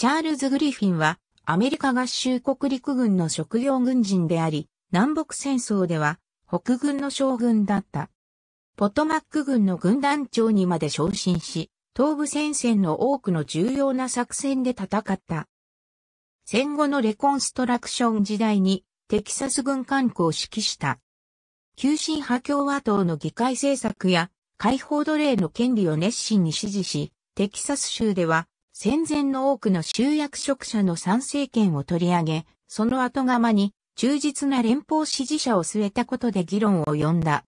チャールズ・グリフィンは、アメリカ合衆国陸軍の職業軍人であり、南北戦争では、北軍の将軍だった。ポトマック軍の軍団長にまで昇進し、東部戦線の多くの重要な作戦で戦った。戦後のレコンストラクション時代に、テキサス軍管区を指揮した。急進派共和党の議会政策や、解放奴隷の権利を熱心に支持し、テキサス州では、戦前の多くの集約職者の参政権を取り上げ、その後釜に忠実な連邦支持者を据えたことで議論を呼んだ。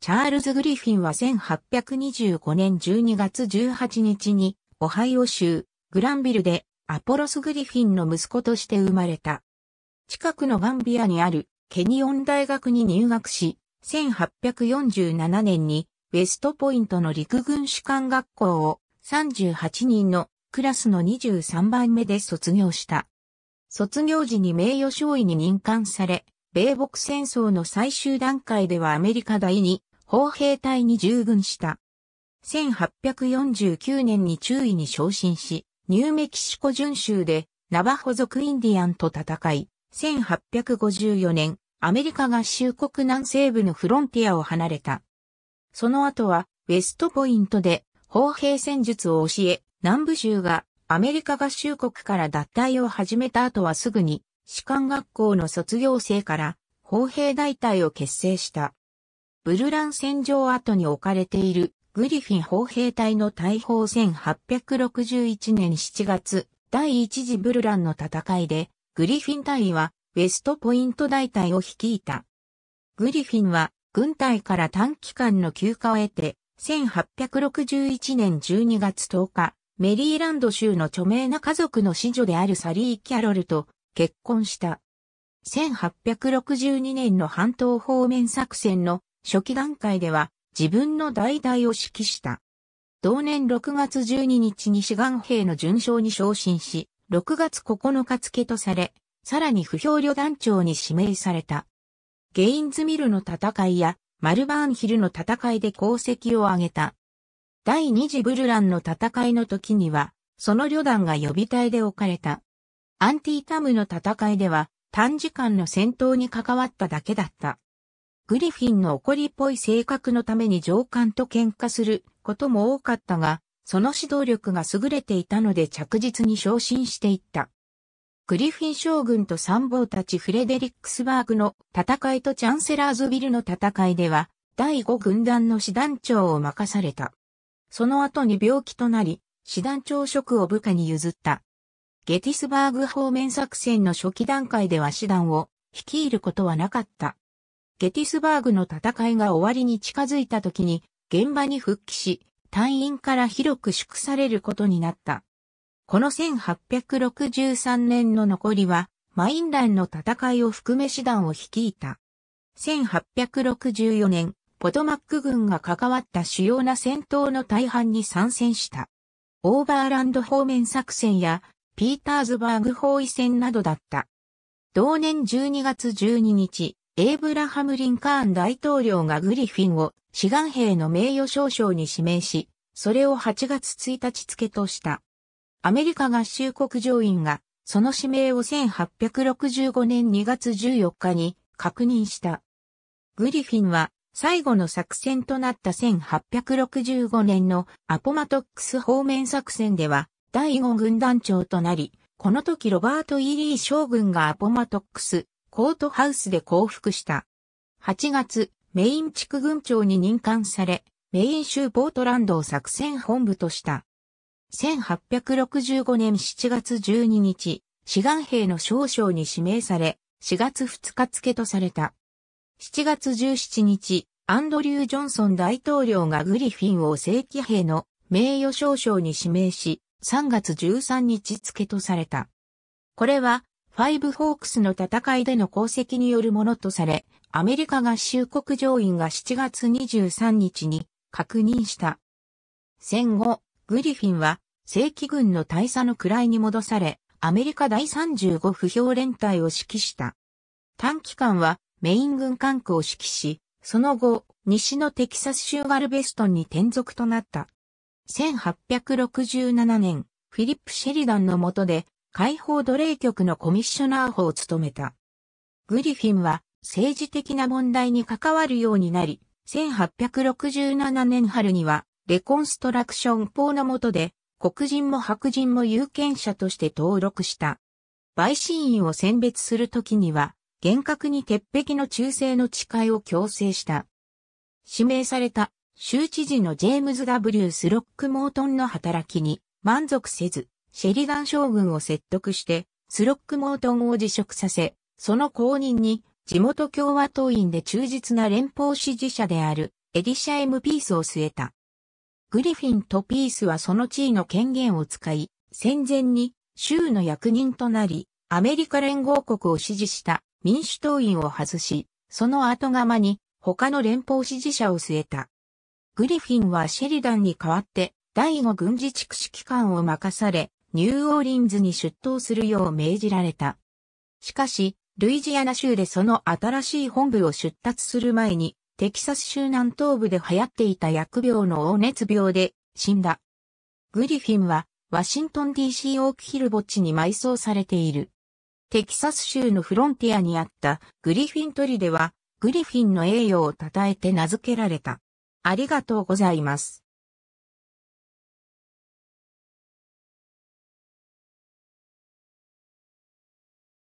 チャールズ・グリフィンは1825年12月18日に、オハイオ州、グランビルで、アポロス・グリフィンの息子として生まれた。近くのガンビアにあるケニオン大学に入学し、1847年にウェストポイントの陸軍士官学校を38人のクラスの23番目で卒業した。卒業時に名誉少尉に任官され、米北戦争の最終段階ではアメリカ第2砲兵隊に従軍した。1849年に中尉に昇進し、ニューメキシコ巡州でナバホ族インディアンと戦い、1854年、アメリカ合衆国南西部のフロンティアを離れた。その後は、ウェストポイントで砲兵戦術を教え、南部州がアメリカ合衆国から脱退を始めた後はすぐに士官学校の卒業生から砲兵大隊を結成した。ブルラン戦場跡に置かれているグリフィン砲兵隊の大砲1861年7月第一次ブルランの戦いでグリフィン隊はウェストポイント大隊を率いた。グリフィンは軍隊から短期間の休暇を得て1861年12月10日メリーランド州の著名な家族の子女であるサリー・キャロルと結婚した。1862年の半島方面作戦の初期段階では自分の代々を指揮した。同年6月12日に志願兵の順将に昇進し、6月9日付とされ、さらに不評旅団長に指名された。ゲインズミルの戦いやマルバーンヒルの戦いで功績を挙げた。第二次ブルランの戦いの時には、その旅団が予備隊で置かれた。アンティータムの戦いでは、短時間の戦闘に関わっただけだった。グリフィンの怒りっぽい性格のために上官と喧嘩することも多かったが、その指導力が優れていたので着実に昇進していった。グリフィン将軍と参謀たちフレデリックスバーグの戦いとチャンセラーズビルの戦いでは、第5軍団の師団長を任された。その後に病気となり、師団長職を部下に譲った。ゲティスバーグ方面作戦の初期段階では師団を率いることはなかった。ゲティスバーグの戦いが終わりに近づいた時に現場に復帰し、隊員から広く祝されることになった。この1863年の残りは、マインランの戦いを含め師団を率いた。1864年、ポトマック軍が関わった主要な戦闘の大半に参戦した。オーバーランド方面作戦やピーターズバーグ包囲戦などだった。同年12月12日、エイブラハム・リンカーン大統領がグリフィンを志願兵の名誉少将に指名し、それを8月1日付とした。アメリカ合衆国上院がその指名を1865年2月14日に確認した。グリフィンは最後の作戦となった1865年のアポマトックス方面作戦では第5軍団長となり、この時ロバート・イリー将軍がアポマトックス、コートハウスで降伏した。8月、メイン地区軍長に任官され、メイン州ポートランドを作戦本部とした。1865年7月12日、志願兵の少将に指名され、4月2日付とされた。7月17日、アンドリュー・ジョンソン大統領がグリフィンを正規兵の名誉少将に指名し、3月13日付とされた。これは、ファイブホークスの戦いでの功績によるものとされ、アメリカ合衆国上院が7月23日に確認した。戦後、グリフィンは正規軍の大佐の位に戻され、アメリカ第35不評連隊を指揮した。短期間はメイン軍管区を指揮し、その後、西のテキサス州ガルベストンに転属となった。1867年、フィリップ・シェリダンの下で、解放奴隷局のコミッショナー法を務めた。グリフィンは政治的な問題に関わるようになり、1867年春には、レコンストラクション法の下で、黒人も白人も有権者として登録した。陪審員を選別するときには、厳格に鉄壁の忠誠の誓いを強制した。指名された州知事のジェームズ・ W・ スロック・モートンの働きに満足せず、シェリガン将軍を説得して、スロック・モートンを辞職させ、その後任に地元共和党員で忠実な連邦支持者であるエディシャ・エム・ピースを据えた。グリフィンとピースはその地位の権限を使い、戦前に州の役人となり、アメリカ連合国を支持した民主党員を外し、その後釜に他の連邦支持者を据えた。グリフィンはシェリダンに代わって第5軍事地区指揮官を任され、ニューオーリンズに出頭するよう命じられた。しかし、ルイジアナ州でその新しい本部を出立する前に、テキサス州南東部で流行っていた疫病の黄熱病で死んだ。グリフィンは、ワシントン DC オークヒル墓地に埋葬されている。テキサス州のフロンティアにあったグリフィントリでは、グリフィンの栄誉を称えて名付けられた。ありがとうございます。